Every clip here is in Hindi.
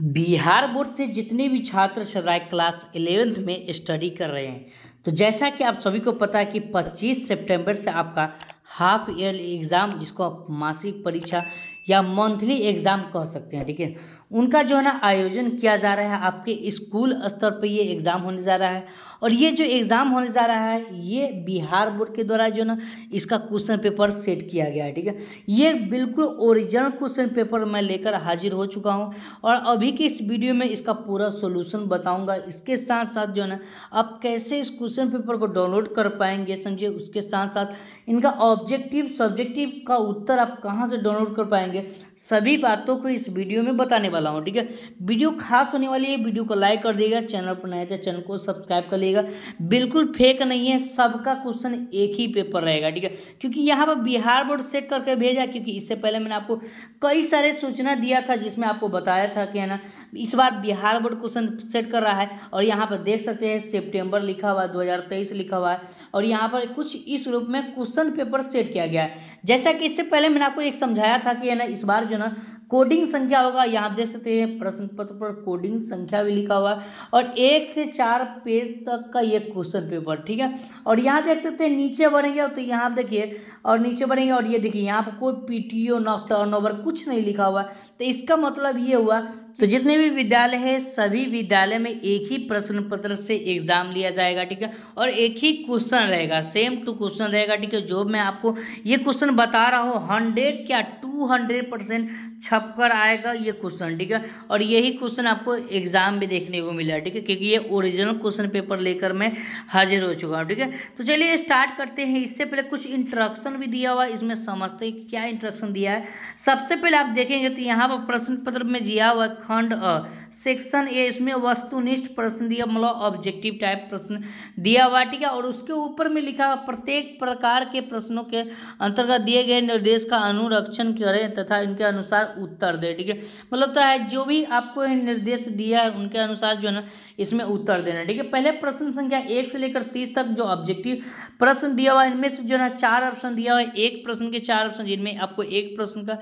बिहार बोर्ड से जितने भी छात्र सदाए क्लास इलेवेंथ में स्टडी कर रहे हैं तो जैसा कि आप सभी को पता है कि 25 सितंबर से आपका हाफ ईयरली एग्ज़ाम जिसको आप मासिक परीक्षा या मंथली एग्ज़ाम कह सकते हैं ठीक है उनका जो है ना आयोजन किया जा रहा है आपके स्कूल स्तर पर ये एग्ज़ाम होने जा रहा है और ये जो एग्ज़ाम होने जा रहा है ये बिहार बोर्ड के द्वारा जो ना इसका क्वेश्चन पेपर सेट किया गया है ठीक है ये बिल्कुल ओरिजिनल क्वेश्चन पेपर मैं लेकर हाजिर हो चुका हूँ और अभी के इस वीडियो में इसका पूरा सोल्यूशन बताऊँगा इसके साथ साथ जो है ना आप कैसे इस क्वेश्चन पेपर को डाउनलोड कर पाएंगे समझिए उसके साथ साथ इनका ऑब्जेक्टिव सब्जेक्टिव का उत्तर आप कहाँ से डाउनलोड कर पाएंगे है सभी बातों को इस वीडियो में बताने वाला हूँ ठीक है वीडियो खास होने वाली है वीडियो को लाइक कर देगा चैनल पर नया था तो चैनल को सब्सक्राइब कर लेगा बिल्कुल फेक नहीं है सबका क्वेश्चन एक ही पेपर रहेगा ठीक है क्योंकि यहाँ पर बिहार बोर्ड सेट करके भेजा क्योंकि इससे पहले मैंने आपको कई सारे सूचना दिया था जिसमें आपको बताया था कि है ना इस बार बिहार बोर्ड क्वेश्चन सेट कर रहा है और यहाँ पर देख सकते हैं सेप्टेम्बर लिखा हुआ है दो लिखा हुआ है और यहाँ पर कुछ इस रूप में क्वेश्चन पेपर सेट किया गया है जैसा कि इससे पहले मैंने आपको एक समझाया था कि है ना है इस बार जो ना कोडिंग संख्या होगा यहाँ देख सकते हैं प्रश्न पत्र पर कोडिंग संख्या भी लिखा हुआ है और एक से चार पेज तक का ये क्वेश्चन पेपर ठीक है और यहाँ देख सकते हैं नीचे बढ़ेंगे तो यहाँ देखिए और नीचे बढ़ेंगे और ये देखिए यहाँ पर कोई पी टी ओ कुछ नहीं लिखा हुआ है तो इसका मतलब ये हुआ तो जितने भी विद्यालय है सभी विद्यालय में एक ही प्रश्न पत्र से एग्जाम लिया जाएगा ठीक है और एक ही क्वेश्चन रहेगा सेम टू क्वेश्चन रहेगा ठीक है जो मैं आपको ये क्वेश्चन बता रहा हूँ हंड्रेड क्या टू हंड्रेड परसेंट छप कर आएगा ये क्वेश्चन ठीक है और यही क्वेश्चन आपको एग्जाम में देखने को मिला ठीक है क्योंकि ये ओरिजिनल क्वेश्चन पेपर लेकर मैं हाजिर हो चुका हूँ ठीक है तो चलिए स्टार्ट करते हैं इससे पहले कुछ इंट्रक्शन भी दिया हुआ इसमें समझते हैं क्या इंट्रक्शन दिया है सबसे पहले आप देखेंगे तो यहाँ पर प्रश्न पत्र में दिया हुआ खंड अ सेक्शन ए इसमें वस्तुनिष्ठ प्रश्न दिया मतलब ऑब्जेक्टिव टाइप प्रश्न दिया हुआ ठीक है और उसके ऊपर में लिखा प्रत्येक प्रकार के प्रश्नों के अंतर्गत दिए गए निर्देश का अनुरक्षण करें तथा इनके अनुसार उत्तर दें ठीक है मतलब तो है जो भी आपको निर्देश दिया है उनके अनुसार जो है ना इसमें उत्तर देना ठीक है पहले प्रश्न संख्या एक से लेकर तीस तक जो ऑब्जेक्टिव प्रश्न दिया हुआ इनमें से जो है ना चार ऑप्शन दिया हुआ है एक प्रश्न के चार ऑप्शन जिनमें आपको एक प्रश्न का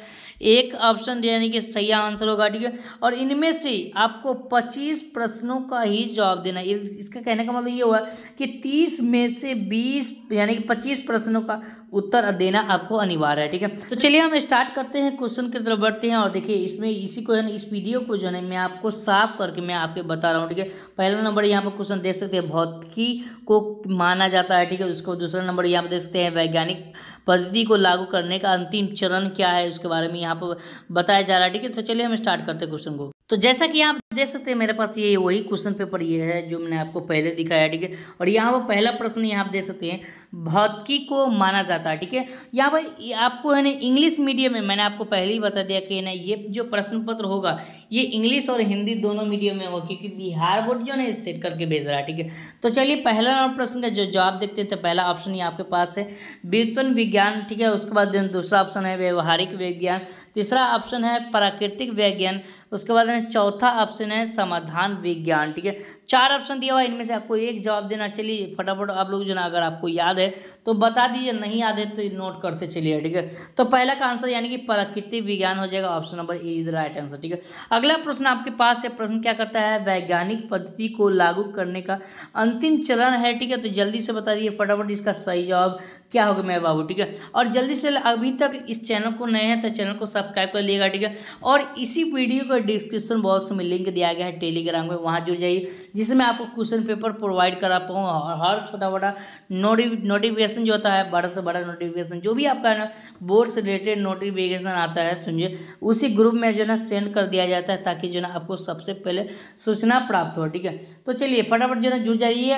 एक ऑप्शन यानी कि सही आंसर होगा ठीक है और इनमें से आपको 25 प्रश्नों का ही जवाब देना है इसका कहने का मतलब ये हुआ कि 30 में से 20 यानी कि 25 प्रश्नों का उत्तर देना आपको अनिवार्य है ठीक है तो चलिए हम स्टार्ट करते हैं क्वेश्चन की तरफ बढ़ते हैं और देखिए इसमें इसी को इस वीडियो को जो है मैं आपको साफ करके मैं आपके बता रहा हूँ ठीक है पहला नंबर यहाँ पर क्वेश्चन देख सकते हैं भौतिकी को माना जाता है ठीक है उसको दूसरा नंबर यहाँ पर देख सकते हैं वैज्ञानिक पद्धति को लागू करने का अंतिम चरण क्या है उसके बारे में यहाँ पर बताया जा रहा है ठीक है तो चलिए हम स्टार्ट करते हैं क्वेश्चन को तो जैसा कि आप देख सकते हैं मेरे पास ये वही क्वेश्चन पेपर ये है जो मैंने आपको पहले दिखाया ठीक है और यहाँ वो पहला प्रश्न यहाँ आप देख सकते हैं भौतिकी को माना जाता है ठीक है यहाँ पर आपको है ना इंग्लिश मीडियम में मैंने आपको पहले ही बता दिया कि ना ये जो प्रश्न पत्र होगा ये इंग्लिश और हिंदी दोनों मीडियम में होगा क्योंकि बिहार बोर्ड जो है सेट करके भेज रहा है ठीक है तो चलिए पहला प्रश्न का जो जवाब देखते हैं तो पहला ऑप्शन ही आपके पास है विद्वन विज्ञान ठीक है उसके बाद दूसरा ऑप्शन है व्यवहारिक विज्ञान तीसरा ऑप्शन है प्राकृतिक विज्ञान उसके बाद में चौथा ऑप्शन है समाधान विज्ञान ठीक है चार ऑप्शन दिया हुआ इनमें से आपको एक जवाब देना चलिए फटाफट आप लोग जो ना अगर आपको याद है तो बता दीजिए नहीं आते तो नोट करते चलिए ठीक है तो पहला का आंसर यानी कि प्रकृति विज्ञान हो जाएगा option number A is the right answer ठीक है अगला प्रश्न आपके पास है प्रश्न क्या करता है वैज्ञानिक पद्धति को लागू करने का अंतिम चरण है ठीक है तो जल्दी से बता दीजिए फटाफट इसका सही जवाब क्या होगा मेरे बाबू ठीक है और जल्दी से अभी तक इस चैनल को नए हैं तो चैनल को सब्सक्राइब कर लीजिएगा ठीक है और इसी वीडियो का डिस्क्रिप्शन बॉक्स में लिंक दिया गया है टेलीग्राम में वहाँ जुड़ जाइए जिसमें आपको क्वेश्चन पेपर प्रोवाइड करा पाऊँ और हर छोटा मोटा नोटिफिकेशन नोटिफिकेशन जो होता है बड़ा से बड़ा नोटिफिकेशन जो भी आपका ना बोर्ड से रिलेटेड नोटिफिकेशन आता है समझिए तो उसी ग्रुप में जो ना सेंड कर दिया जाता है ताकि जो ना आपको सबसे पहले सूचना प्राप्त हो ठीक है तो चलिए फटाफट जो ना जुड़ जाइए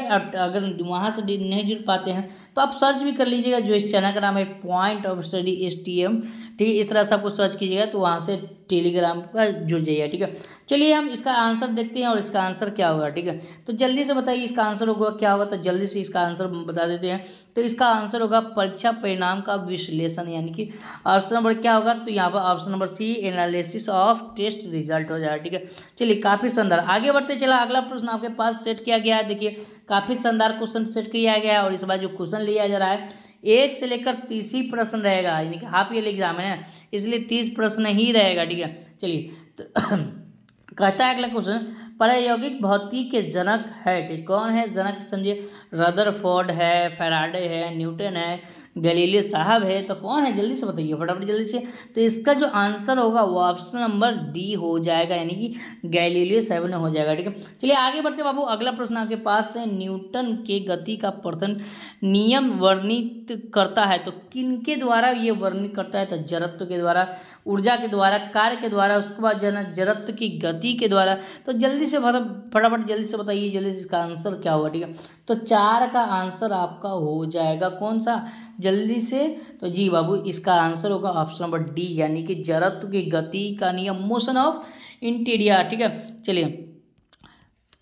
अगर वहाँ से नहीं जुड़ पाते हैं तो आप सर्च भी कर लीजिएगा जो इस चैनल का नाम है पॉइंट ऑफ स्टडी एस ठीक है इस तरह से आपको सर्च कीजिएगा तो वहाँ से टेलीग्राम का जुड़ जाइए ठीक है चलिए हम इसका आंसर देखते हैं और इसका आंसर क्या होगा ठीक है तो जल्दी से बताइए इसका आंसर होगा क्या होगा तो जल्दी से इसका आंसर बता देते हैं तो इसका इसका आंसर होगा परीक्षा परिणाम का विश्लेषण यानी कि ऑप्शन नंबर क्या होगा तो यहाँ पर option number C analysis of test result हो जाएगा ठीक है चलिए काफ़ी शानदार आगे बढ़ते चला अगला प्रश्न आपके पास सेट किया गया है देखिए काफ़ी शानदार क्वेश्चन सेट किया गया है और इस बार जो क्वेश्चन लिया जा रहा है एक से लेकर तीस ही प्रश्न रहेगा यानी कि हाफ ईयर एग्जाम है इसलिए तीस प्रश्न ही रहेगा ठीक है चलिए तो कहता है अगला क्वेश्चन प्रायोगिक भौतिकी के जनक है ठीक कौन है जनक समझिए रदरफोर्ड है फेराडे है न्यूटन है गलीले साहब है तो कौन है जल्दी से बताइए फटाफट जल्दी से तो इसका जो आंसर होगा वो ऑप्शन नंबर डी हो जाएगा यानी कि गैलीलियो साहब ने हो जाएगा ठीक है चलिए आगे बढ़ते बाबू अगला प्रश्न आपके पास है न्यूटन के गति का प्रथम नियम वर्णित करता है तो किन के द्वारा ये वर्णित करता है तो जरत्व के द्वारा ऊर्जा के द्वारा कार्य के द्वारा उसके बाद जरत्व की गति के द्वारा तो जल्दी जल्दी से मतलब फटाफट जल्दी से बताइए जल्दी से इसका आंसर क्या होगा ठीक है तो चार का आंसर आपका हो जाएगा कौन सा जल्दी से तो जी बाबू इसका आंसर होगा ऑप्शन नंबर डी यानी कि जड़त्व की गति का नियम मोशन ऑफ इंटीरियर ठीक है चलिए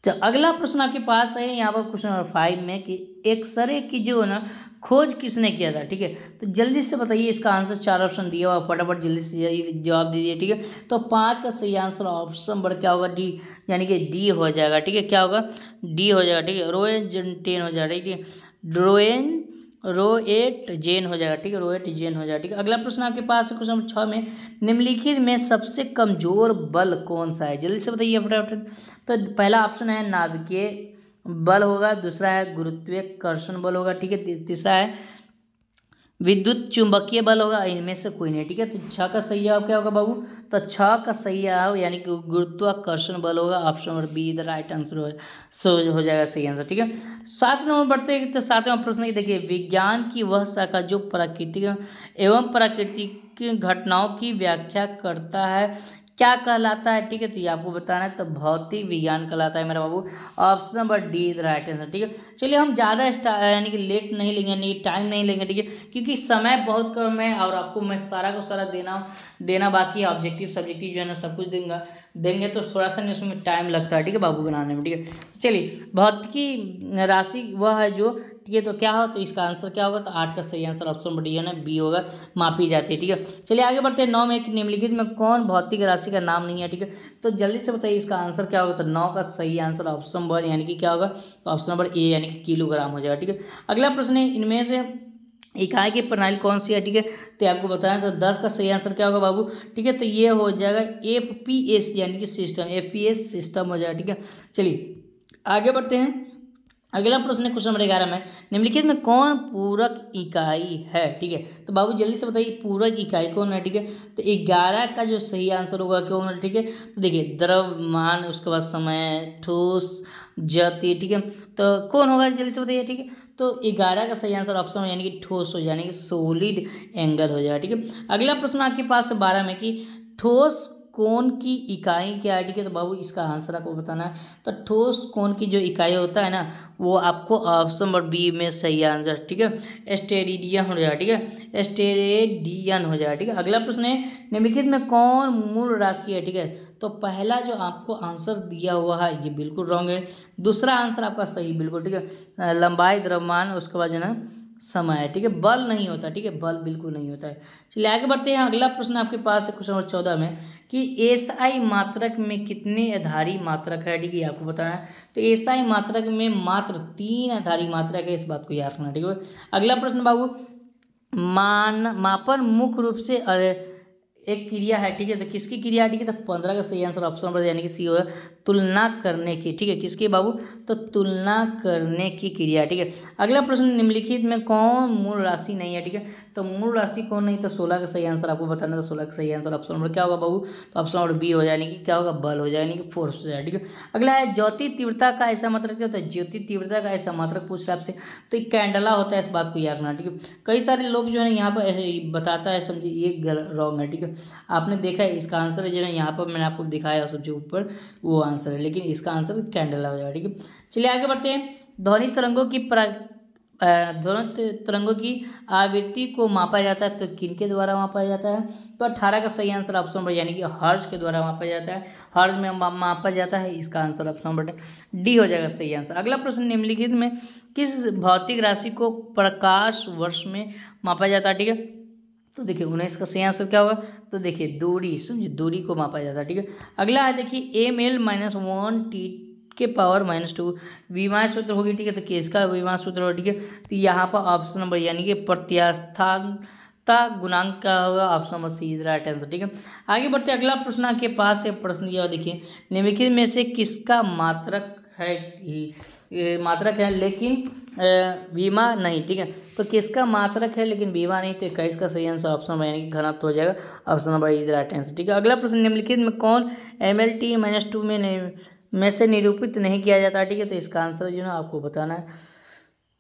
तो अगला प्रश्न आपके पास है यहाँ पर क्वेश्चन नंबर फाइव में कि एक्सरे की जो ना खोज किसने किया था ठीक है तो जल्दी से बताइए इसका आंसर चार ऑप्शन दिया हुआ फटाफट जल्दी से जवाब दीजिए ठीक है तो पाँच का सही आंसर ऑप्शन नंबर क्या होगा डी यानी कि डी हो जाएगा ठीक है क्या होगा डी हो जाएगा ठीक है रोएन टेन हो जाएगा ठीक है रोएन रो एट जेन हो जाएगा ठीक है रो एट जेन हो जाएगा ठीक है अगला प्रश्न आपके पास है क्वेश्चन नंबर छः में निम्नलिखित में सबसे कमजोर बल कौन सा है जल्दी से बताइए फटाफट तो पहला ऑप्शन है नाभिकीय बल होगा दूसरा है गुरुत्वाकर्षण बल होगा ठीक है तीसरा है विद्युत चुंबकीय बल होगा इनमें से कोई नहीं ठीक है तो छः का सही आव क्या होगा बाबू तो छः का सही आव यानी कि गुरुत्वाकर्षण बल होगा ऑप्शन नंबर बी इधर राइट आंसर हो सो हो जाएगा सही आंसर ठीक है सात नंबर बढ़ते तो सातवां प्रश्न देखिए विज्ञान की वह शाखा जो प्राकृतिक एवं प्राकृतिक घटनाओं की व्याख्या करता है क्या कहलाता है ठीक है तो ये आपको बताना है तो भौतिक विज्ञान कहलाता है मेरा बाबू option number D is right answer ठीक है चलिए हम ज़्यादा यानी कि लेट नहीं लेंगे यानी टाइम नहीं लेंगे ठीक है क्योंकि समय बहुत कम है और आपको मैं सारा को सारा देना देना बाकी ऑब्जेक्टिव सब्जेक्टिव जो है ना सब कुछ दूंगा देंगे तो थोड़ा सा नहीं उसमें टाइम लगता है ठीक है बाबू बनाने में ठीक है चलिए भौतिकी राशि वह है जो ठीक है तो क्या हो तो इसका आंसर क्या होगा तो आठ का सही आंसर ऑप्शन नंबर डी है ना बी होगा मापी जाती है ठीक है चलिए आगे बढ़ते हैं नौ में एक निम्नलिखित में कौन भौतिक राशि का नाम नहीं है ठीक है तो जल्दी से बताइए इसका आंसर क्या होगा तो नौ का सही आंसर ऑप्शन नंबर यानी कि क्या होगा तो ऑप्शन नंबर ए यानी कि किलोग्राम हो जाएगा ठीक है अगला प्रश्न है इनमें से इकाई की प्रणाली कौन सी है ठीक है तो आपको बताया तो दस का सही आंसर क्या होगा बाबू ठीक है तो ये हो जाएगा एफ पी एस यानी कि system F P S system हो जाएगा ठीक है चलिए आगे बढ़ते हैं अगला प्रश्न है क्वेश्चन नंबर ग्यारह में निम्नलिखित में कौन पूरक इकाई है ठीक है तो बाबू जल्दी से बताइए पूरक इकाई कौन है ठीक है तो ग्यारह का जो सही आंसर होगा कौन होगा ठीक है तो देखिए द्रव्यमान उसके बाद समय ठोस जति ठीक है तो कौन होगा जल्दी से बताइए ठीक है तो ग्यारह का सही आंसर ऑप्शन हो यानी कि ठोस हो यानी कि सोलिड एंगल हो जाएगा ठीक है अगला प्रश्न आपके पास है बारह में कि ठोस कोण की इकाई क्या है ठीक है तो बाबू इसका आंसर आपको बताना है तो ठोस कोण की जो इकाई होता है ना वो आपको ऑप्शन नंबर बी में सही आंसर ठीक है एस्टेरिडियन हो जाएगा ठीक है एस्टेरेडियन हो जाएगा ठीक है अगला प्रश्न है निम्नलिखित में कौन मूल राशि है ठीक है तो पहला जो आपको आंसर दिया हुआ है ये बिल्कुल रॉन्ग है दूसरा आंसर आपका सही बिल्कुल ठीक है लंबाई द्रव्यमान उसके बाद जो है समय है ठीक है बल नहीं होता ठीक है बल बिल्कुल नहीं होता है चलिए आगे बढ़ते हैं अगला प्रश्न आपके पास है क्वेश्चन नंबर चौदह में कि एस आई मात्रक में कितने आधारी मात्रक है ठीक है आपको बताना है तो एस आई मात्रक में मात्र तीन आधारी मात्रक है इस बात को याद रखना ठीक है अगला प्रश्न बाबू मान मापन मुख्य रूप से एक क्रिया है ठीक है तो किसकी क्रिया है ठीक है तो पंद्रह का सही आंसर ऑप्शन पर यानी कि सी है तुलना करने की ठीक है किसकी बाबू तो तुलना करने की क्रिया ठीक है अगला प्रश्न निम्नलिखित में कौन मूल राशि नहीं है ठीक है तो मूल राशि कौन नहीं तो सोलह का सही आंसर आपको बताना था सोलह का सही आंसर ऑप्शन नंबर क्या होगा बाबू तो ऑप्शन नंबर बी हो जाएगी कि क्या होगा बल हो जाएगी कि फोर्स हो जाएगा ठीक है अगला है ज्योति तीव्रता का ऐसा मात्रक मतलब क्या होता है ज्योति तीव्रता का ऐसा मात्रक मतलब पूछ रहा आपसे तो एक कैंडला होता है इस बात को याद रखना ठीक है कई सारे लोग जो है यहाँ पर बताता है समझिए ये रॉन्ग है ठीक है आपने देखा है इसका आंसर है जो है यहाँ पर मैंने आपको दिखाया सबसे ऊपर वो आंसर है लेकिन इसका आंसर कैंडला हो जाएगा ठीक है चलिए आगे बढ़ते हैं ध्वनि तरंगों की दोनों तरंगों की आवृत्ति को मापा जाता है तो किन के द्वारा मापा जाता है तो अट्ठारह का सही आंसर ऑप्शन नंबर यानी कि हर्ज के द्वारा मापा जाता है हर्ज में मापा जाता है इसका आंसर ऑप्शन नंबर डी हो जाएगा सही आंसर अगला प्रश्न निम्नलिखित में किस भौतिक राशि को प्रकाश वर्ष में मापा जाता है ठीक है तो देखिए उन्नीस का सही आंसर क्या होगा तो देखिए दूरी समझिए दूरी को मापा जाता है ठीक है अगला है देखिए M L minus one T के पावर माइनस टू विमान सूत्र होगी ठीक है तो किसका विमान सूत्र होगा ठीक है तो यहाँ पर ऑप्शन नंबर यानी कि प्रत्यास्थानता गुणांक का होगा option number C right answer ठीक है आगे बढ़ते अगला प्रश्न आपके पास है प्रश्न यह देखिए निम्नलिखित में से किसका मात्रक है मात्रक है लेकिन बीमा नहीं ठीक है तो किसका मात्रक है लेकिन बीमा नहीं तो इक्कीस का सही आंसर ऑप्शन यानी कि घनत्व हो जाएगा option number is right answer ठीक है अगला प्रश्न निम्नलिखित में कौन M L T minus two में में से निरूपित नहीं किया जाता ठीक है तो इसका आंसर जो है आपको बताना है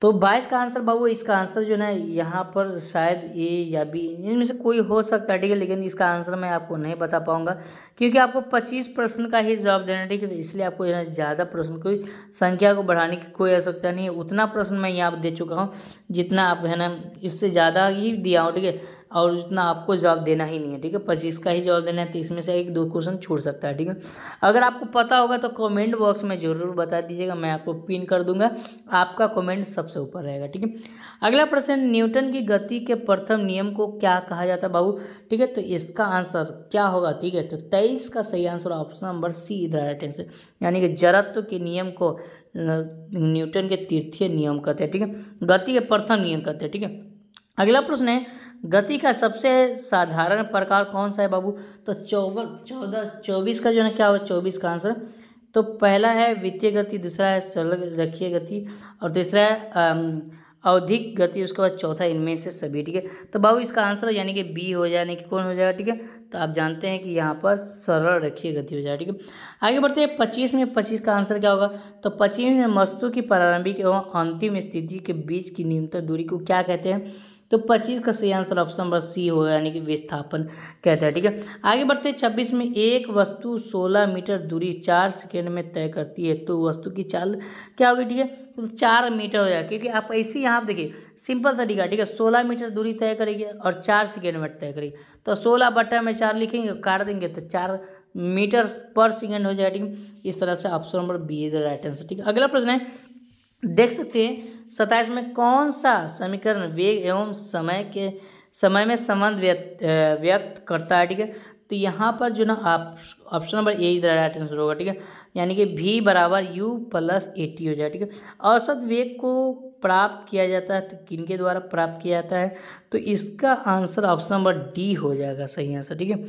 तो बाईस का आंसर बाबू इसका आंसर जो है यहाँ पर शायद ए या बी इनमें से कोई हो सकता है ठीक है लेकिन इसका आंसर मैं आपको नहीं बता पाऊंगा क्योंकि आपको पच्चीस प्रश्न का ही जवाब देना ठीक है तो इसलिए आपको जो है ज़्यादा प्रश्न कोई संख्या को बढ़ाने की कोई आवश्यकता नहीं है उतना प्रश्न मैं यहाँ पर दे चुका हूँ जितना आप है ना इससे ज़्यादा ही दिया हूँ ठीक है और उतना आपको जवाब देना ही नहीं है ठीक है पच्चीस का ही जवाब देना है तीस में से एक दो क्वेश्चन छूट सकता है ठीक है अगर आपको पता होगा तो कमेंट बॉक्स में ज़रूर बता दीजिएगा मैं आपको पिन कर दूंगा आपका कमेंट सबसे ऊपर रहेगा ठीक है अगला प्रश्न न्यूटन की गति के प्रथम नियम को क्या कहा जाता है बाबू ठीक है तो इसका आंसर क्या होगा ठीक है तो तेईस का सही आंसर ऑप्शन नंबर सी इधर राइट आंसर यानी कि जरत्व के नियम को न्यूटन के तीर्थीय नियम कहते हैं ठीक है गति के प्रथम नियम कहते हैं ठीक है अगला प्रश्न है गति का सबसे साधारण प्रकार कौन सा है बाबू तो चौब चौदह चौबीस का जो है क्या होगा चौबीस का आंसर तो पहला है वित्तीय गति दूसरा है सरल रखीय गति और तीसरा है अवधिक गति उसके बाद चौथा इनमें से सभी ठीक है तो बाबू इसका आंसर यानी कि बी हो जाए यानी कि कौन हो जाएगा ठीक है तो आप जानते हैं कि यहाँ पर सरल रखिए गति हो जाएगा ठीक है आगे बढ़ते हैं पच्चीस में पच्चीस का आंसर क्या होगा तो पच्चीस में वस्तु की प्रारंभिक एवं अंतिम स्थिति के बीच की न्यूनतम दूरी को क्या कहते हैं तो पच्चीस का सही आंसर ऑप्शन नंबर सी होगा यानी कि विस्थापन कहते हैं ठीक है आगे बढ़ते हैं छब्बीस में एक वस्तु सोलह मीटर दूरी चार सेकेंड में तय करती है तो वस्तु की चाल क्या होगी ठीक है तो चार मीटर हो जाएगा क्योंकि आप ऐसे यहाँ देखिए सिंपल तरीका ठीक है सोलह मीटर दूरी तय करेगी और चार सेकेंड में तय करेगी तो सोलह बट्टा में चार लिखेंगे काट देंगे तो चार मीटर पर सेकेंड हो जाएगा ठीक है इस तरह से option number B is right answer ठीक है अगला प्रश्न है देख सकते हैं सताइस में कौन सा समीकरण वेग एवं समय के समय में संबंध व्यक्त व्यक्त करता है ठीक है तो यहाँ पर जो ना आप ऑप्शन नंबर ए इधर राइट आंसर होगा ठीक है यानी कि भी बराबर यू प्लस ए टी हो जाए ठीक है औसत वेग को प्राप्त किया जाता है तो किन के द्वारा प्राप्त किया जाता है तो इसका आंसर ऑप्शन नंबर डी हो जाएगा सही आंसर ठीक है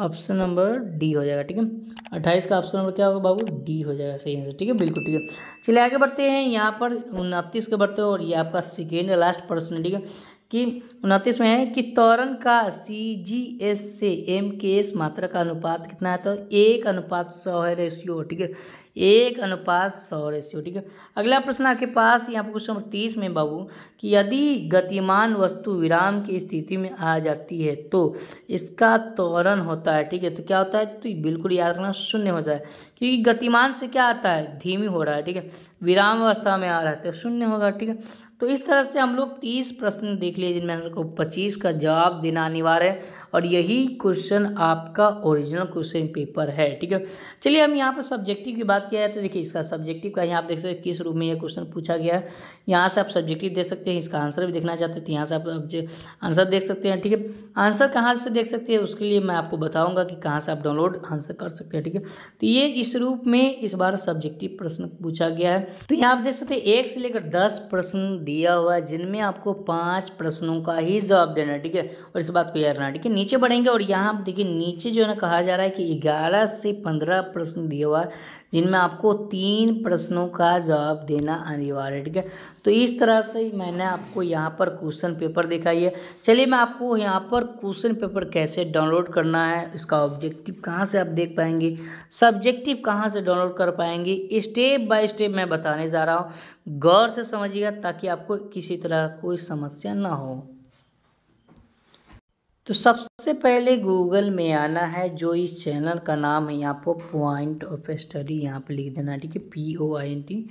ऑप्शन नंबर डी हो जाएगा ठीक है अट्ठाईस का ऑप्शन नंबर क्या होगा बाबू डी हो जाएगा सही आंसर ठीक है बिल्कुल ठीक है चलिए आगे बढ़ते हैं यहाँ पर उनतीस के बढ़ते हो और ये आपका सेकेंड लास्ट पर्सन है ठीक है कि उनतीस में है कि तौरन का सी जी एस से एम के एस मात्रा का अनुपात कितना है तो एक अनुपात सौ है रेशियो ठीक है एक अनुपात सौ रेशियो ठीक है अगला प्रश्न आपके पास यहाँ पर क्वेश्चन तीस में बाबू कि यदि गतिमान वस्तु विराम की स्थिति में आ जाती है तो इसका त्वरण होता है ठीक है तो क्या होता है तो बिल्कुल याद रखना शून्य होता है क्योंकि गतिमान से क्या आता है धीमी हो रहा है ठीक है विराम अवस्था में आ रहा है तो शून्य होगा ठीक है तो इस तरह से हम लोग तीस प्रश्न देख लिए जिनमें हम लोग को पच्चीस का जवाब देना अनिवार्य है और यही क्वेश्चन आपका ओरिजिनल क्वेश्चन पेपर है ठीक है चलिए हम यहाँ पर सब्जेक्टिव की बात किया है तो देखिए इसका सब्जेक्टिव का यहाँ आप देख सकते हैं किस रूप में यह क्वेश्चन पूछा गया है यहाँ से आप सब्जेक्टिव देख सकते हैं इसका आंसर भी देखना चाहते हैं तो यहाँ से आप आंसर देख सकते हैं ठीक है आंसर कहाँ से देख सकते हैं उसके लिए मैं आपको बताऊँगा कि कहाँ से आप डाउनलोड आंसर कर सकते हैं ठीक है तो ये इस रूप में इस बार सब्जेक्टिव प्रश्न पूछा गया है तो यहाँ आप देख सकते हैं एक से लेकर दस प्रश्न दिया हुआ है जिनमें आपको पाँच प्रश्नों का ही जवाब देना है ठीक है और इस बात को याद रखना ठीक है नीचे बढ़ेंगे और यहाँ आप देखिए नीचे जो है ना कहा जा रहा है कि ग्यारह से पंद्रह प्रश्न दिया हुआ है जिनमें आपको तीन प्रश्नों का जवाब देना अनिवार्य ठीक है तो इस तरह से मैंने आपको यहाँ पर क्वेश्चन पेपर दिखाई है चलिए मैं आपको यहाँ पर क्वेश्चन पेपर कैसे डाउनलोड करना है इसका ऑब्जेक्टिव कहाँ से आप देख पाएंगे सब्जेक्टिव कहाँ से डाउनलोड कर पाएंगे स्टेप बाय स्टेप मैं बताने जा रहा हूँ गौर से समझिएगा ताकि आपको किसी तरह कोई समस्या ना हो तो सबसे पहले गूगल में आना है जो इस चैनल का नाम है यहाँ पर पॉइंट ऑफ स्टडी यहाँ पर लिख देना ठीक है P O I N T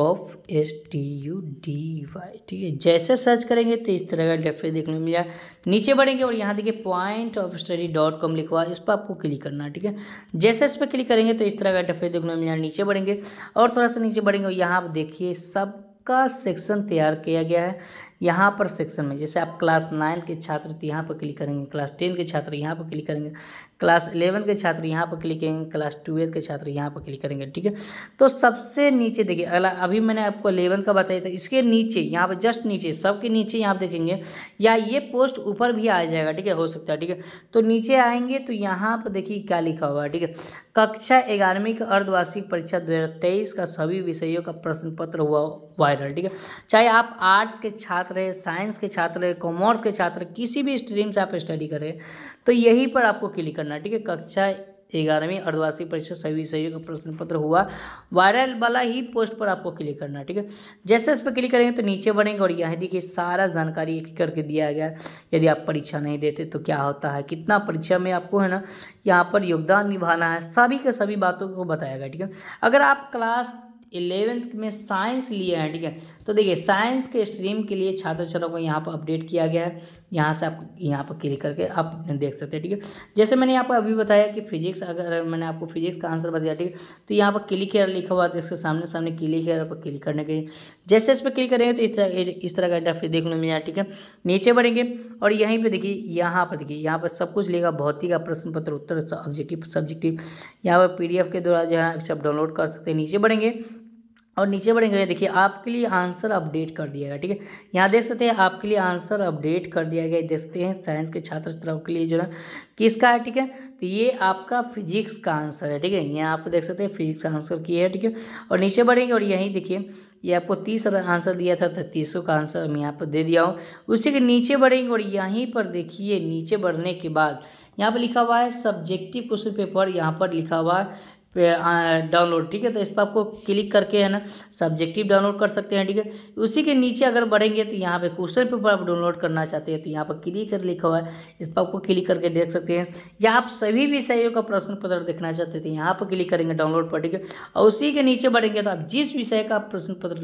of S T U D Y ठीक है जैसे सर्च करेंगे तो इस तरह का डेफे देखने मिल जाए नीचे बढ़ेंगे और यहाँ देखिए point of study dot com लिखवा इस पर आपको क्लिक करना ठीक है जैसे इस पर क्लिक करेंगे तो इस तरह का डेफे देखने मिल जाए नीचे बढ़ेंगे और थोड़ा सा नीचे बढ़ेंगे और यहाँ पर देखिए सबका सेक्शन तैयार किया गया है यहाँ पर सेक्शन में जैसे आप क्लास नाइन के छात्र तो यहाँ पर क्लिक करेंगे क्लास टेन के छात्र यहाँ पर क्लिक करेंगे क्लास इलेवन के छात्र यहाँ पर क्लिक करेंगे क्लास ट्वेल्थ के छात्र यहाँ पर क्लिक करेंगे ठीक है तो सबसे नीचे देखिए अगला अभी मैंने आपको इलेवन का बताया था इसके नीचे यहाँ पर जस्ट नीचे सबके नीचे यहाँ देखेंगे या ये पोस्ट ऊपर भी आ जाएगा ठीक है हो सकता है ठीक है तो नीचे आएंगे तो यहाँ पर देखिए क्या लिखा हुआ है ठीक है कक्षा ग्यारहवीं का अर्धवार्षिक परीक्षा दो का सभी विषयों का प्रश्न पत्र हुआ वायरल ठीक है चाहे आप आर्ट्स के छात्र हैं साइंस के छात्र हैं कॉमर्स के छात्र किसी भी स्ट्रीम से आप स्टडी करें तो यही पर आपको क्लिक करना है ठीक है कक्षा ग्यारहवीं अर्धवार्षिक परीक्षा सभी सहयोग का प्रश्न पत्र हुआ वायरल वाला ही पोस्ट पर आपको क्लिक करना है ठीक है जैसे इस पर क्लिक करेंगे तो नीचे बढ़ेंगे और यहाँ देखिए सारा जानकारी एक करके दिया गया यदि आप परीक्षा नहीं देते तो क्या होता है कितना परीक्षा में आपको है ना यहाँ पर योगदान निभाना है सभी के सभी बातों को बताया गया ठीक है अगर आप क्लास इलेवेंथ में साइंस लिए हैं ठीक है तो देखिए साइंस के स्ट्रीम के लिए छात्र छात्राओं को यहाँ पर अपडेट किया गया है यहाँ से आप यहाँ पर क्लिक करके आप देख सकते हैं ठीक है जैसे मैंने आपको अभी बताया कि फिजिक्स अगर मैंने आपको फिजिक्स का आंसर बताया ठीक है तो यहाँ पर क्लिक हेयर लिखा हुआ था तो इसके सामने सामने क्लिक हेयर पर क्लिक करने के जैसे इस पर क्लिक करेंगे तो इस तरह इस तरह का इंटरफेस देखने में ठीक है नीचे बढ़ेंगे और यहीं पर देखिए यहाँ पर देखिए यहाँ पर सब कुछ लेगा भौतिक का प्रश्न पत्र उत्तर ऑब्जेक्टिव सब्जेक्टिव यहाँ पर पी के द्वारा जो है आप सब डाउनलोड कर सकते हैं नीचे बढ़ेंगे और नीचे बढ़ेंगे देखिए आपके लिए आंसर अपडेट कर दिया गया ठीक है यहाँ देख सकते हैं आपके लिए आंसर अपडेट कर दिया गया देखते हैं साइंस के छात्र छात्राओं के लिए जो है किसका है ठीक है तो ये आपका फिजिक्स का आंसर है ठीक है यहाँ आप देख सकते हैं फिजिक्स आंसर किया है ठीक है और नीचे बढ़ेंगे और यहीं देखिए ये आपको तीस आंसर दिया था तो तीसों का आंसर हम यहाँ पर दे दिया हूँ उसी के नीचे बढ़ेंगे और यहीं पर देखिए नीचे बढ़ने के बाद यहाँ पर लिखा हुआ है सब्जेक्टिव क्वेश्चन पेपर यहाँ पर लिखा हुआ है डाउनलोड ठीक है तो इस पर आपको क्लिक करके है ना सब्जेक्टिव डाउनलोड कर सकते हैं ठीक है उसी के नीचे अगर बढ़ेंगे तो यहाँ पे क्वेश्चन पेपर आप डाउनलोड करना चाहते हैं तो यहाँ पर क्लिक कर लिखा हुआ है इस पर आपको क्लिक करके देख सकते हैं या आप सभी विषयों का प्रश्न पत्र देखना चाहते थे तो यहाँ पर क्लिक करेंगे डाउनलोड पर ठीक है और उसी के नीचे बढ़ेंगे तो आप जिस विषय का प्रश्न पत्र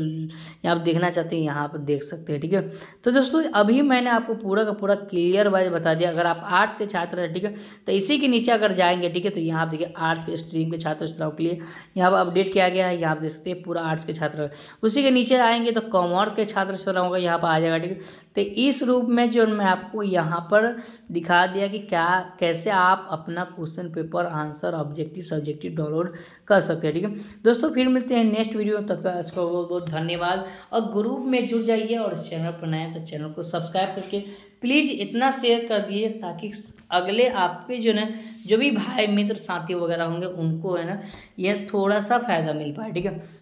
यहाँ पर देखना चाहते हैं यहाँ पर देख सकते हैं ठीक है तो दोस्तों अभी मैंने आपको पूरा का पूरा क्लियर वाइज बता दिया अगर आप आर्ट्स के छात्र हैं ठीक है तो इसी के नीचे अगर जाएंगे ठीक है तो यहाँ आप देखिए आर्ट्स के स्ट्रीम के छात्र छात्र छात्राओं के लिए यहाँ पर अपडेट किया गया है यहाँ आप देख सकते हैं पूरा आर्ट्स के छात्र उसी के नीचे आएंगे तो कॉमर्स के छात्र छात्राओं का यहाँ पर आ जाएगा ठीक है तो इस रूप में जो मैं आपको यहाँ पर दिखा दिया कि क्या कैसे आप अपना question paper answer objective subjective download कर सकते हैं ठीक है दोस्तों फिर मिलते हैं नेक्स्ट वीडियो में तब तक बहुत बहुत धन्यवाद और ग्रुप में जुड़ जाइए और चैनल पर नए तो चैनल को सब्सक्राइब करके प्लीज़ इतना शेयर कर दिए ताकि अगले आपके जो ना जो भी भाई मित्र साथी वगैरह होंगे उनको है ना यह थोड़ा सा फ़ायदा मिल पाए ठीक है